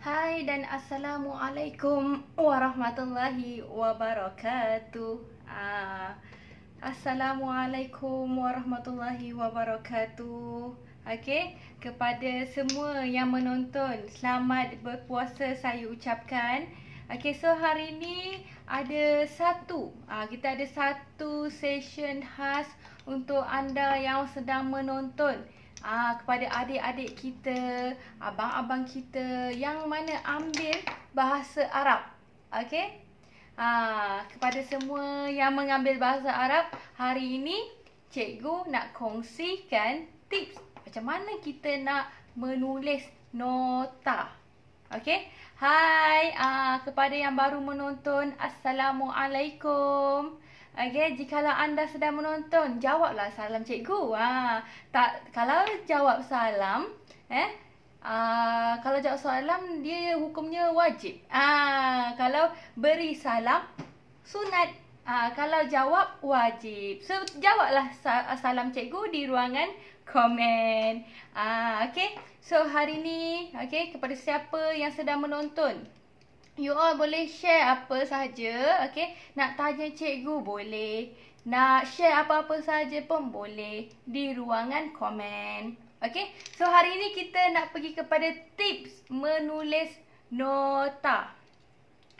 Hai dan Assalamualaikum Warahmatullahi Wabarakatuh uh, Assalamualaikum Warahmatullahi Wabarakatuh Okay, kepada semua yang menonton Selamat berpuasa saya ucapkan Okay, so hari ni ada satu uh, Kita ada satu session khas untuk anda yang sedang menonton aa, ah, kepada adik-adik kita, abang-abang kita yang mana ambil bahasa Arab. Okey? Ah, kepada semua yang mengambil bahasa Arab, hari ini cikgu nak kongsikan tips macam mana kita nak menulis nota. Okey? Hai aa, ah, kepada yang baru menonton, Assalamualaikum. Okey, jikalau anda sedang menonton, jawablah salam cikgu. Ha, tak kalau jawab salam, eh? Uh, kalau jawab salam dia hukumnya wajib. Ah, uh, kalau beri salam sunat. Ah, uh, kalau jawab wajib. So jawablah salam cikgu di ruangan komen. Ah, uh, okey. So hari ni, okey kepada siapa yang sedang menonton, You all boleh share apa sahaja, okay? Nak tanya cikgu boleh. Nak share apa-apa sahaja pun boleh di ruangan komen. Okay? So, hari ini kita nak pergi kepada tips menulis nota.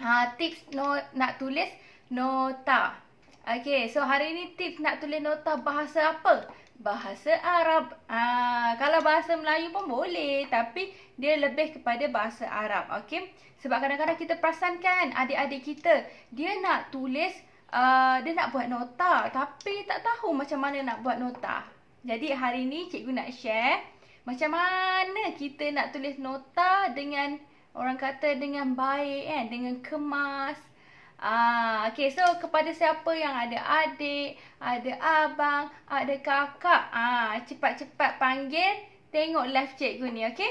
Ha, tips no, nak tulis nota. Okay, so hari ini tips nak tulis nota bahasa apa? bahasa Arab. Ha, kalau bahasa Melayu pun boleh tapi dia lebih kepada bahasa Arab. Okey. Sebab kadang-kadang kita perasan kan adik-adik kita dia nak tulis uh, dia nak buat nota tapi tak tahu macam mana nak buat nota. Jadi hari ni cikgu nak share macam mana kita nak tulis nota dengan orang kata dengan baik kan dengan kemas Ah, okay, so kepada siapa yang ada adik, ada abang, ada kakak, ah, cepat-cepat panggil tengok live cikgu ni, okay?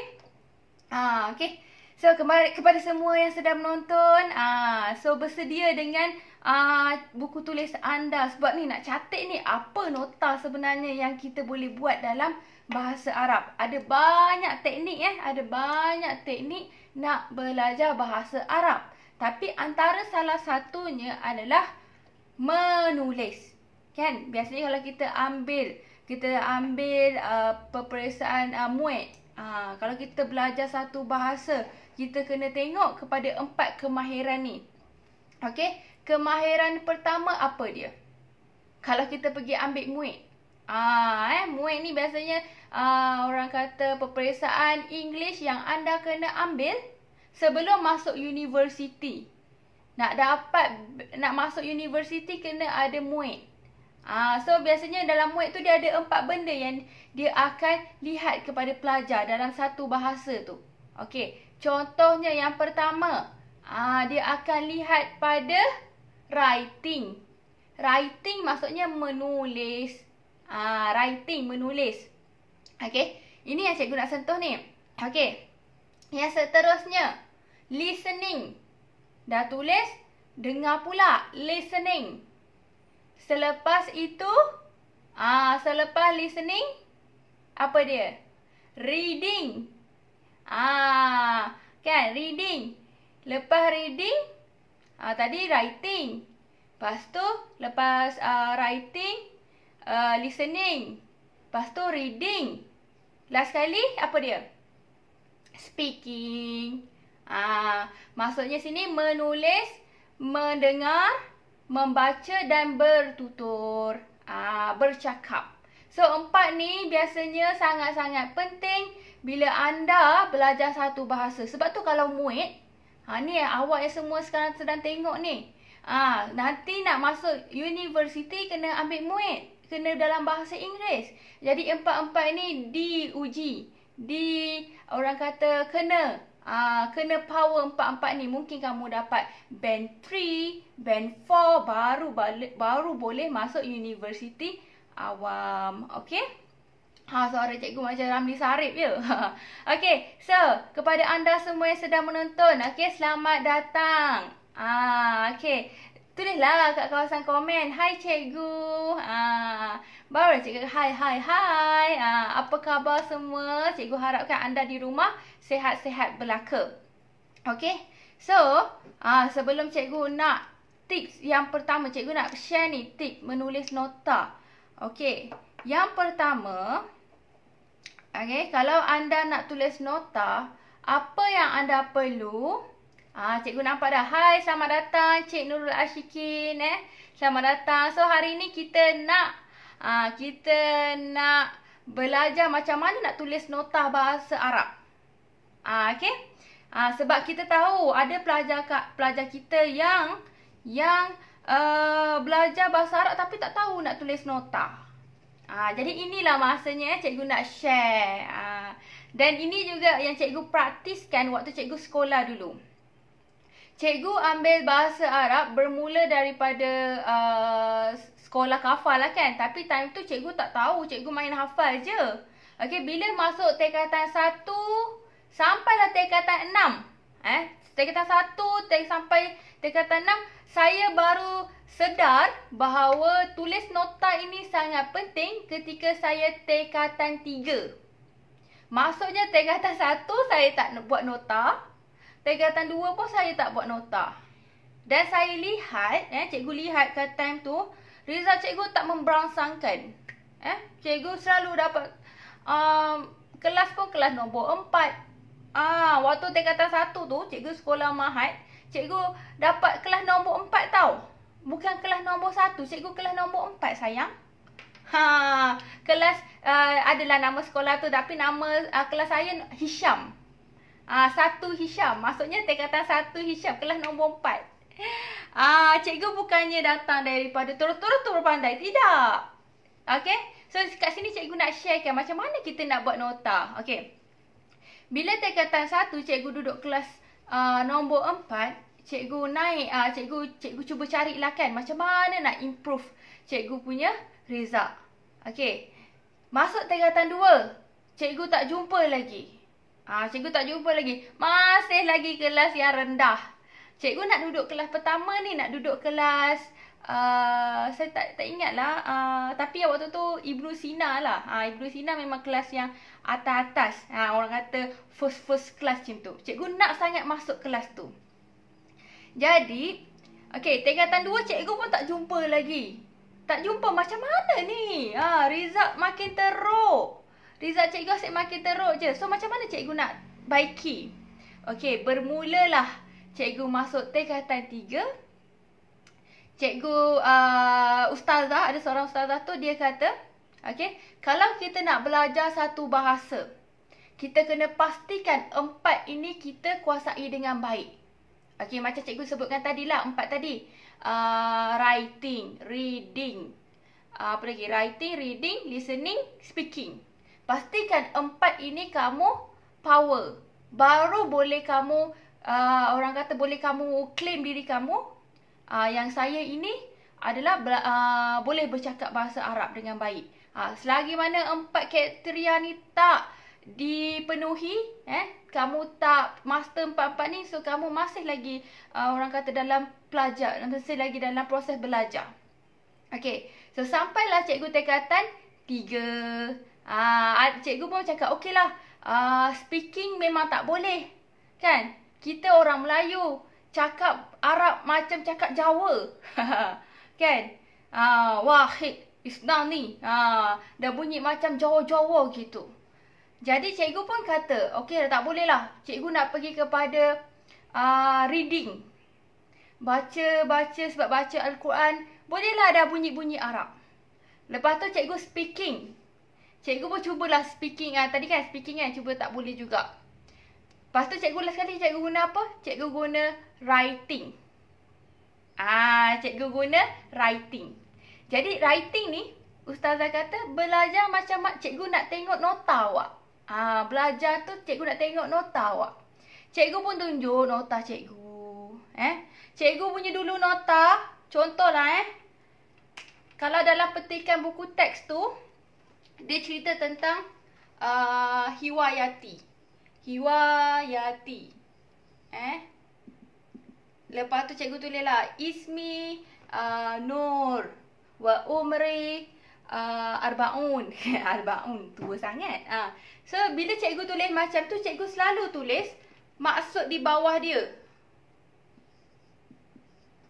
Ah, okay. So, kembali kepada semua yang sedang menonton, ah, so bersedia dengan ah, buku tulis anda sebab ni nak catat ni apa nota sebenarnya yang kita boleh buat dalam bahasa Arab. Ada banyak teknik eh, ada banyak teknik nak belajar bahasa Arab. Tapi antara salah satunya adalah menulis. Kan? Biasanya kalau kita ambil kita ambil uh, peperiksaan uh, muet. Uh, kalau kita belajar satu bahasa, kita kena tengok kepada empat kemahiran ni. Okey, kemahiran pertama apa dia? Kalau kita pergi ambil muet. Ah, eh, muet ni biasanya uh, orang kata peperiksaan English yang anda kena ambil sebelum masuk universiti. Nak dapat nak masuk universiti kena ada muet. Ah ha, so biasanya dalam muid tu dia ada empat benda yang dia akan lihat kepada pelajar dalam satu bahasa tu. Okey, contohnya yang pertama, ha, dia akan lihat pada writing. Writing maksudnya menulis. ha, writing menulis. Okey, ini yang cikgu nak sentuh ni. Okey. Yang seterusnya, listening. Dah tulis? Dengar pula listening. Selepas itu, ah selepas listening apa dia? Reading. Ah, kan reading. Lepas reading, ah tadi writing. Lepas tu lepas uh, writing, uh, listening. Lepas tu reading. Last kali apa dia? Speaking. Ah, maksudnya sini menulis, mendengar, membaca dan bertutur. Ah, bercakap. So, empat ni biasanya sangat-sangat penting bila anda belajar satu bahasa. Sebab tu kalau muid, ha, ni yang awak yang semua sekarang sedang tengok ni. Ah, ha, nanti nak masuk universiti kena ambil muid. Kena dalam bahasa Inggeris. Jadi, empat-empat ni diuji. Di, orang kata, kena. Ah, kena power empat-empat ni mungkin kamu dapat band 3, band 4 baru baru boleh masuk universiti awam. Okey? Ha, suara cikgu macam Ramli Sarip je. okay, so kepada anda semua yang sedang menonton, okay, selamat datang. Ah, okay, Tulislah lah kat kawasan komen. Hai cikgu. Aa, ah, baru lah cikgu hai hai hai. Aa, ah, apa khabar semua? Cikgu harapkan anda di rumah sehat-sehat belaka. Okay. So, aa, ah, sebelum cikgu nak tips yang pertama. Cikgu nak share ni tips menulis nota. Okay. Yang pertama. Okay. Kalau anda nak tulis nota. Apa yang anda perlu. Okay. Ah, cikgu nampak dah. Hai, selamat datang Cik Nurul Ashikin eh. Selamat datang. So, hari ni kita nak ah kita nak belajar macam mana nak tulis nota bahasa Arab. Ah, okey. Ah, sebab kita tahu ada pelajar kak, pelajar kita yang yang uh, belajar bahasa Arab tapi tak tahu nak tulis nota. Ah, jadi inilah masanya eh cikgu nak share. Ah, dan ini juga yang cikgu praktiskan waktu cikgu sekolah dulu. Cikgu ambil bahasa Arab bermula daripada uh, sekolah kafal lah kan. Tapi time tu cikgu tak tahu. Cikgu main hafal je. Okay, bila masuk tekatan satu sampai lah tekatan enam. Eh, tekatan satu tek sampai tekatan enam. Saya baru sedar bahawa tulis nota ini sangat penting ketika saya tekatan tiga. Maksudnya tekatan satu saya tak buat nota. Tegatan dua, pun saya tak buat nota. Dan saya lihat, eh, cikgu lihat ke time tu, result cikgu tak memberangsangkan. Eh, cikgu selalu dapat um, kelas pun kelas nombor empat. Ah, waktu tingkatan satu tu, cikgu sekolah mahat, cikgu dapat kelas nombor empat tau. Bukan kelas nombor satu, cikgu kelas nombor empat sayang. Ha, kelas uh, adalah nama sekolah tu tapi nama uh, kelas saya Hisham. Ah satu Hisham. Maksudnya tingkatan satu Hisham kelas nombor empat. Ah cikgu bukannya datang daripada turut-turut turut pandai. Tidak. Okey. So kat sini cikgu nak sharekan macam mana kita nak buat nota. Okey. Bila tingkatan satu cikgu duduk kelas uh, nombor empat. Cikgu naik, uh, cikgu cikgu cuba carilah kan macam mana nak improve cikgu punya result. Okey. Masuk tingkatan dua. Cikgu tak jumpa lagi. Ah, cikgu tak jumpa lagi. Masih lagi kelas yang rendah. Cikgu nak duduk kelas pertama ni, nak duduk kelas uh, saya tak tak lah. Uh, tapi waktu tu Ibnu Sina lah. Ah, Ibnu Sina memang kelas yang atas-atas. Ah, orang kata first first kelas macam tu. Cikgu nak sangat masuk kelas tu. Jadi, okey, tingkatan dua cikgu pun tak jumpa lagi. Tak jumpa macam mana ni? Ah, result makin teruk. Result cikgu asyik makin teruk je. So macam mana cikgu nak baiki? Okey, bermulalah cikgu masuk tingkatan 3. Cikgu uh, ustazah, ada seorang ustazah tu dia kata, okey, kalau kita nak belajar satu bahasa, kita kena pastikan empat ini kita kuasai dengan baik. Okey, macam cikgu sebutkan tadi lah, empat tadi. Uh, writing, reading, uh, apa lagi? Writing, reading, listening, speaking. Pastikan empat ini kamu power. Baru boleh kamu, uh, orang kata boleh kamu claim diri kamu. Uh, yang saya ini adalah uh, boleh bercakap bahasa Arab dengan baik. Uh, selagi mana empat kriteria ni tak dipenuhi, eh, kamu tak master empat-empat ni, so kamu masih lagi uh, orang kata dalam pelajar, masih lagi dalam proses belajar. Okay, so sampailah cikgu tekatan tiga. Ah, uh, cikgu pun cakap, okey lah. Uh, speaking memang tak boleh. Kan? Kita orang Melayu. Cakap Arab macam cakap Jawa. kan? Uh, ah, wahid. Isna ni. Uh, dah bunyi macam Jawa-Jawa gitu. Jadi cikgu pun kata, okey lah, tak boleh lah. Cikgu nak pergi kepada uh, reading. Baca, baca sebab baca Al-Quran. Bolehlah ada bunyi-bunyi Arab. Lepas tu cikgu speaking. Cikgu pun cubalah speaking ah tadi kan speaking kan cuba tak boleh juga. Lepas tu cikgu last kali cikgu guna apa? Cikgu guna writing. Ah, cikgu guna writing. Jadi writing ni ustazah kata belajar macam mak cikgu nak tengok nota awak. Ah, belajar tu cikgu nak tengok nota awak. Cikgu pun tunjuk nota cikgu. Eh? Cikgu punya dulu nota, contohlah eh. Kalau dalam petikan buku teks tu, dia cerita tentang uh, Hiwayati. Hiwayati. Eh? Lepas tu cikgu tulis lah, Ismi uh, Nur wa Umri uh, Arba'un. Arba'un, tua sangat. Ha. So, bila cikgu tulis macam tu, cikgu selalu tulis maksud di bawah dia.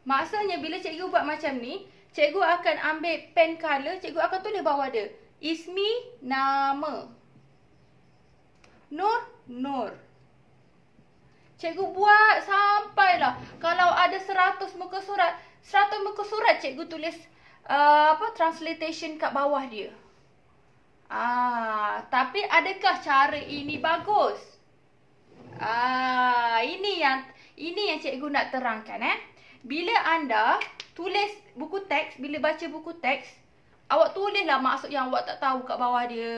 Maksudnya bila cikgu buat macam ni, cikgu akan ambil pen color, cikgu akan tulis bawah dia. Ismi nama. Nur Nur. Cikgu buat sampai lah. kalau ada seratus muka surat, seratus muka surat cikgu tulis uh, apa translation kat bawah dia. Ah, tapi adakah cara ini bagus? Ah, ini yang ini yang cikgu nak terangkan eh. Bila anda tulis buku teks, bila baca buku teks, Awak tulislah maksud yang awak tak tahu kat bawah dia,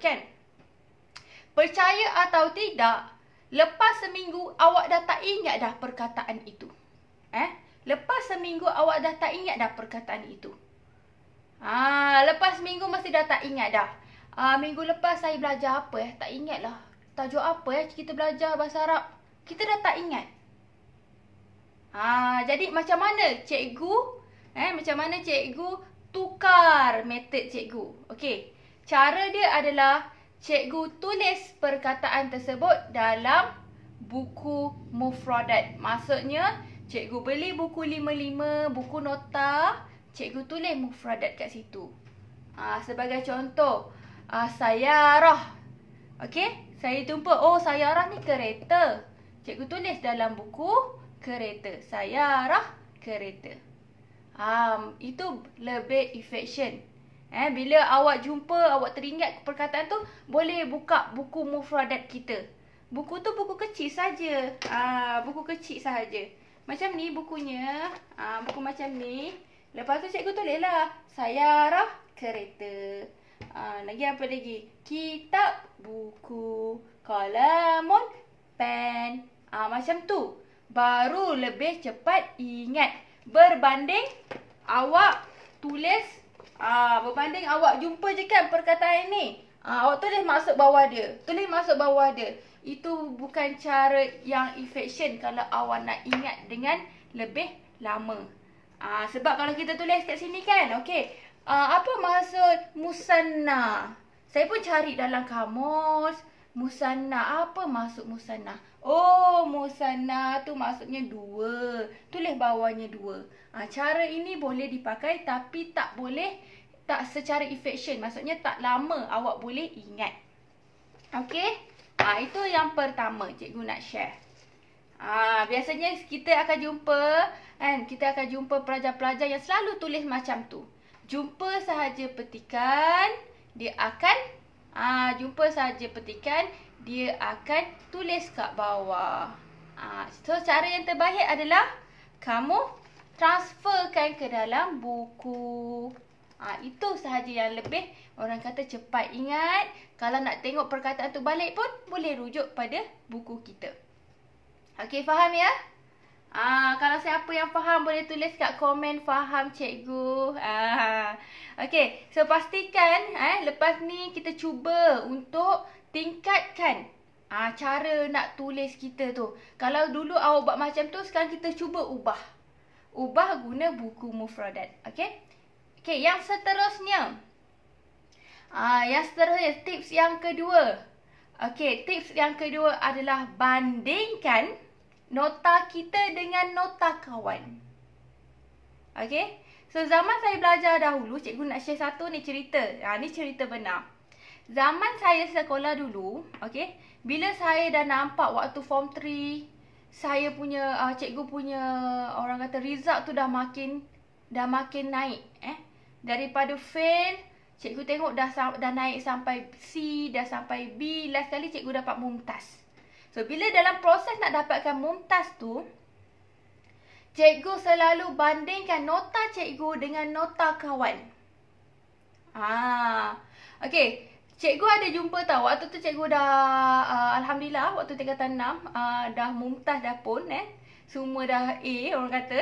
kan? Percaya atau tidak, lepas seminggu awak dah tak ingat dah perkataan itu. Eh? Lepas seminggu awak dah tak ingat dah perkataan itu. Ah, lepas minggu masih dah tak ingat dah. Ah, minggu lepas saya belajar apa eh? Tak ingat lah. Tajuk apa eh? Kita belajar bahasa Arab. Kita dah tak ingat. Ah, jadi macam mana cikgu Eh, macam mana cikgu tukar method cikgu. Okey. Cara dia adalah cikgu tulis perkataan tersebut dalam buku mufradat. Maksudnya cikgu beli buku 55, buku nota, cikgu tulis mufradat kat situ. ha, sebagai contoh, ah ha, sayarah. Okey, saya jumpa oh saya roh ni kereta. Cikgu tulis dalam buku kereta. Saya roh kereta um, itu lebih affection. Eh, bila awak jumpa, awak teringat perkataan tu, boleh buka buku mufradat kita. Buku tu buku kecil saja. Ah, buku kecil saja. Macam ni bukunya. Ah, buku macam ni. Lepas tu cikgu tulislah. Sayarah kereta. Ah, lagi apa lagi? Kitab buku. Kalamun pen. Ah, macam tu. Baru lebih cepat ingat berbanding awak tulis aa, ah, berbanding awak jumpa je kan perkataan ini. Aa, ah, awak tulis masuk bawah dia. Tulis masuk bawah dia. Itu bukan cara yang efficient kalau awak nak ingat dengan lebih lama. Aa, ah, sebab kalau kita tulis kat sini kan, okay, okey. apa maksud musanna? Saya pun cari dalam kamus. Musanna apa maksud musanna? Oh, musanna tu maksudnya dua. Tulis bawahnya dua. Ha, cara ini boleh dipakai tapi tak boleh tak secara efficient. Maksudnya tak lama awak boleh ingat. Okey? Ha, itu yang pertama cikgu nak share. Ha, biasanya kita akan jumpa kan kita akan jumpa pelajar-pelajar yang selalu tulis macam tu. Jumpa sahaja petikan dia akan Ah ha, jumpa saja petikan dia akan tulis kat bawah. Ah ha, so cara yang terbaik adalah kamu transferkan ke dalam buku. ha, itu sahaja yang lebih orang kata cepat. Ingat kalau nak tengok perkataan tu balik pun boleh rujuk pada buku kita. Okey faham ya? Ah, kalau siapa yang faham boleh tulis kat komen faham cikgu. Ah. Okey, so pastikan eh lepas ni kita cuba untuk tingkatkan ah cara nak tulis kita tu. Kalau dulu awak buat macam tu, sekarang kita cuba ubah. Ubah guna buku mufradat. Okey? Okey, yang seterusnya. Ah, yang seterusnya tips yang kedua. Okey, tips yang kedua adalah bandingkan nota kita dengan nota kawan. Okay. So, zaman saya belajar dahulu, cikgu nak share satu ni cerita. Ha, ni cerita benar. Zaman saya sekolah dulu, okay. Bila saya dah nampak waktu form 3, saya punya, uh, cikgu punya orang kata result tu dah makin, dah makin naik. Eh. Daripada fail, cikgu tengok dah, dah naik sampai C, dah sampai B. Last kali cikgu dapat mumtaz. So bila dalam proses nak dapatkan mumtaz tu Cikgu selalu bandingkan nota cikgu dengan nota kawan Ah, Okay Cikgu ada jumpa tau Waktu tu cikgu dah uh, Alhamdulillah waktu tingkatan enam uh, Dah mumtaz dah pun eh Semua dah A orang kata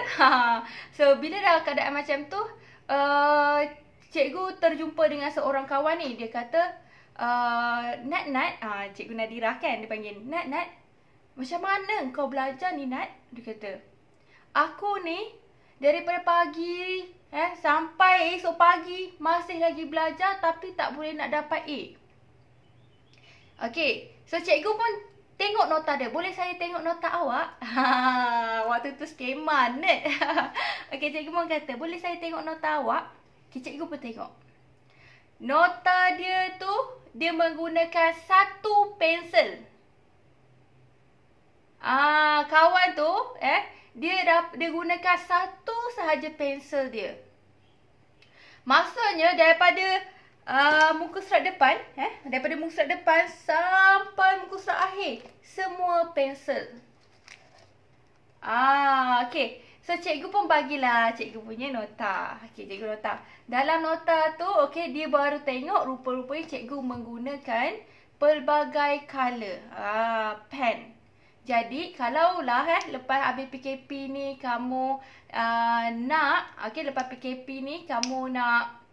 So bila dah keadaan macam tu uh, Cikgu terjumpa dengan seorang kawan ni Dia kata Uh, Nat Nat, uh, Cikgu Nadira kan dia panggil Nat Nat. Macam mana kau belajar ni Nat? Dia kata. Aku ni daripada pagi eh sampai esok pagi masih lagi belajar tapi tak boleh nak dapat A. Okey, so cikgu pun tengok nota dia. Boleh saya tengok nota awak? Ha, waktu tu skema ni. Okey, cikgu pun kata, "Boleh saya tengok nota awak?" Okay, cikgu pun tengok. Nota dia tu dia menggunakan satu pensel. Ah, kawan tu eh dia dah, dia gunakan satu sahaja pensel dia. Maksudnya daripada uh, muka surat depan eh daripada muka surat depan sampai muka surat akhir semua pensel. Ah, okey. So cikgu pun bagilah cikgu punya nota. Okey cikgu nota. Dalam nota tu okey dia baru tengok rupa-rupanya cikgu menggunakan pelbagai color. Ah pen. Jadi kalaulah eh lepas habis PKP ni kamu uh, nak okey lepas PKP ni kamu nak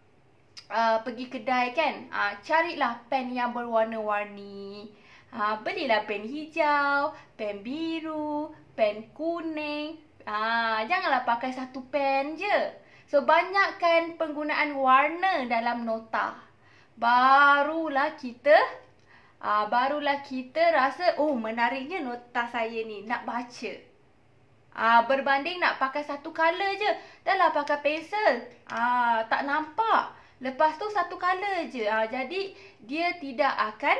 uh, pergi kedai kan. Ah uh, carilah pen yang berwarna-warni. Ah uh, belilah pen hijau, pen biru, pen kuning, Ah, janganlah pakai satu pen je. So banyakkan penggunaan warna dalam nota. Barulah kita ah barulah kita rasa oh menariknya nota saya ni nak baca. Ah berbanding nak pakai satu color je. Dahlah pakai pensel. Ah tak nampak. Lepas tu satu color je. Ah jadi dia tidak akan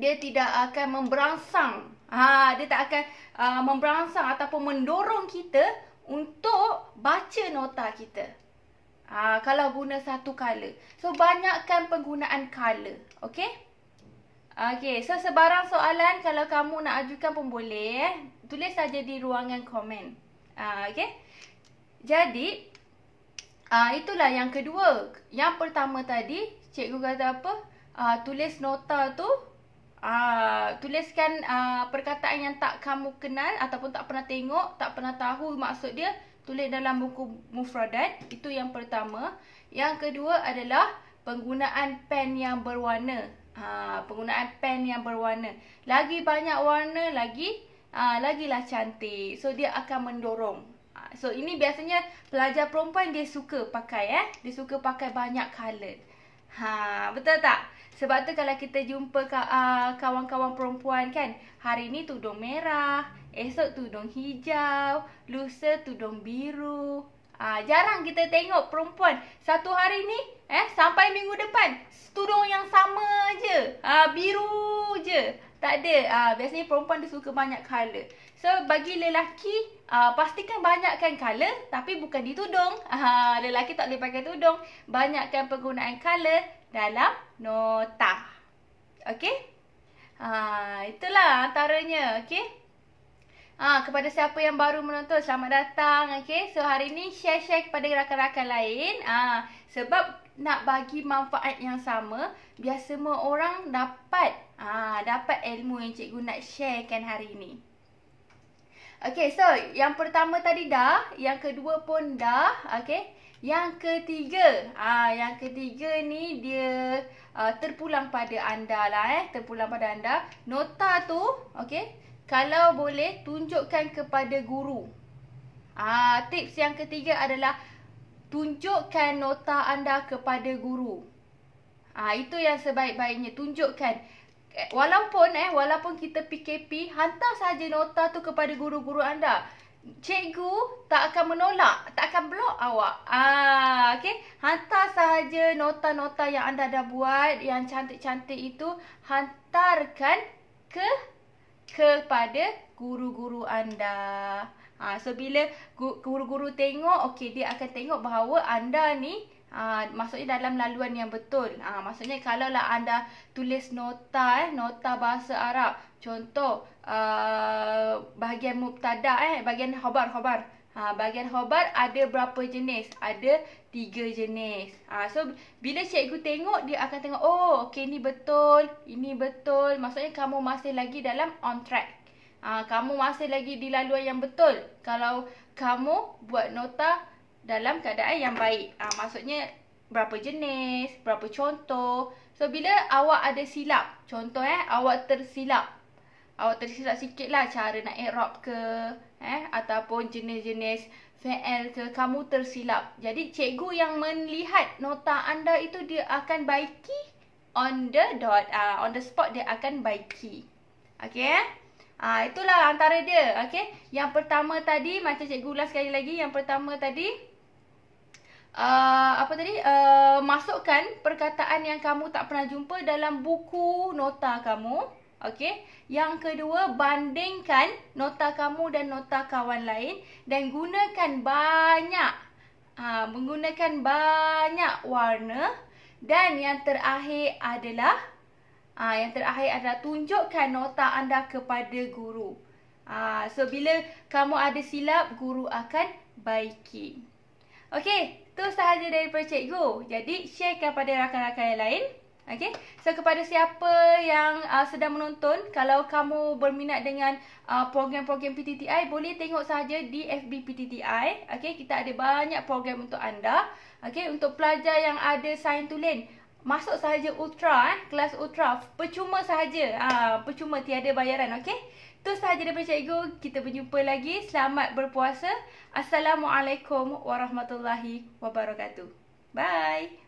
dia tidak akan memberangsang Ha, dia tak akan uh, memberangsang ataupun mendorong kita untuk baca nota kita. Ha, kalau guna satu color. So, banyakkan penggunaan color. Okay? Okay, so sebarang soalan kalau kamu nak ajukan pun boleh. Eh? Tulis saja di ruangan komen. Ha, okay? Jadi, uh, itulah yang kedua. Yang pertama tadi, cikgu kata apa? Uh, tulis nota tu Ah, tuliskan uh, perkataan yang tak kamu kenal ataupun tak pernah tengok, tak pernah tahu maksud dia, tulis dalam buku mufradat. Itu yang pertama. Yang kedua adalah penggunaan pen yang berwarna. Ha, penggunaan pen yang berwarna. Lagi banyak warna lagi ah ha, lagilah cantik. So dia akan mendorong. Ha, so ini biasanya pelajar perempuan dia suka pakai eh. Dia suka pakai banyak colour. Ha betul tak? Sebab tu kalau kita jumpa ah, kawan-kawan perempuan kan, hari ni tudung merah, esok tudung hijau, lusa tudung biru. Ah, jarang kita tengok perempuan satu hari ni eh sampai minggu depan tudung yang sama je. Ah biru je. Tak ada. Ah biasanya perempuan dia suka banyak color. So bagi lelaki uh, pastikan banyakkan color tapi bukan di tudung. Uh, ah, lelaki tak boleh pakai tudung. Banyakkan penggunaan color dalam nota. Okey? Ha, uh, itulah antaranya, okey? Ha, kepada siapa yang baru menonton, selamat datang, okay So hari ni share-share kepada rakan-rakan lain. Ah, sebab nak bagi manfaat yang sama, biar semua orang dapat ah dapat ilmu yang cikgu nak sharekan hari ni. Okay, so yang pertama tadi dah, yang kedua pun dah, okay. Yang ketiga, ah uh, yang ketiga ni dia uh, terpulang pada anda lah eh, terpulang pada anda. Nota tu, okay, kalau boleh tunjukkan kepada guru. Ah uh, tips yang ketiga adalah tunjukkan nota anda kepada guru. Ah uh, itu yang sebaik-baiknya, Tunjukkan. Eh, walaupun eh walaupun kita PKP hantar saja nota tu kepada guru-guru anda cikgu tak akan menolak tak akan blok awak ah okey hantar sahaja nota-nota yang anda dah buat yang cantik-cantik itu hantarkan ke kepada guru-guru anda ah ha, so bila guru-guru tengok okey dia akan tengok bahawa anda ni Ah, maksudnya dalam laluan yang betul. Uh, maksudnya kalau lah anda tulis nota, eh, nota bahasa Arab. Contoh, uh, bahagian mubtada, eh, bahagian hobar hobar. Ha, bahagian hobar ada berapa jenis? Ada tiga jenis. Ha, so, bila cikgu tengok, dia akan tengok, oh, okay, ini betul, ini betul. Maksudnya, kamu masih lagi dalam on track. Ha, kamu masih lagi di laluan yang betul. Kalau kamu buat nota dalam keadaan yang baik. Ha, maksudnya berapa jenis, berapa contoh. So bila awak ada silap, contoh eh awak tersilap. Awak tersilap sikit lah cara nak erop ke eh ataupun jenis-jenis fa'al ke kamu tersilap. Jadi cikgu yang melihat nota anda itu dia akan baiki on the dot ah uh, on the spot dia akan baiki. Okay eh? Ah itulah antara dia. Okay Yang pertama tadi macam cikgu ulas sekali lagi yang pertama tadi uh, apa tadi uh, masukkan perkataan yang kamu tak pernah jumpa dalam buku nota kamu okey yang kedua bandingkan nota kamu dan nota kawan lain dan gunakan banyak uh, menggunakan banyak warna dan yang terakhir adalah uh, yang terakhir adalah tunjukkan nota anda kepada guru Ah, so bila kamu ada silap, guru akan baiki. Okey, tu sahaja daripada cikgu. Jadi, share kepada rakan-rakan yang lain. Okey. So, kepada siapa yang uh, sedang menonton, kalau kamu berminat dengan uh, program-program PTTI, boleh tengok sahaja di FB PTTI. Okey, kita ada banyak program untuk anda. Okey, untuk pelajar yang ada sign tulen, masuk sahaja ultra eh, kelas ultra. Percuma sahaja. Ah, uh, percuma tiada bayaran, okey? Itu sahaja daripada cikgu. Kita berjumpa lagi. Selamat berpuasa. Assalamualaikum warahmatullahi wabarakatuh. Bye.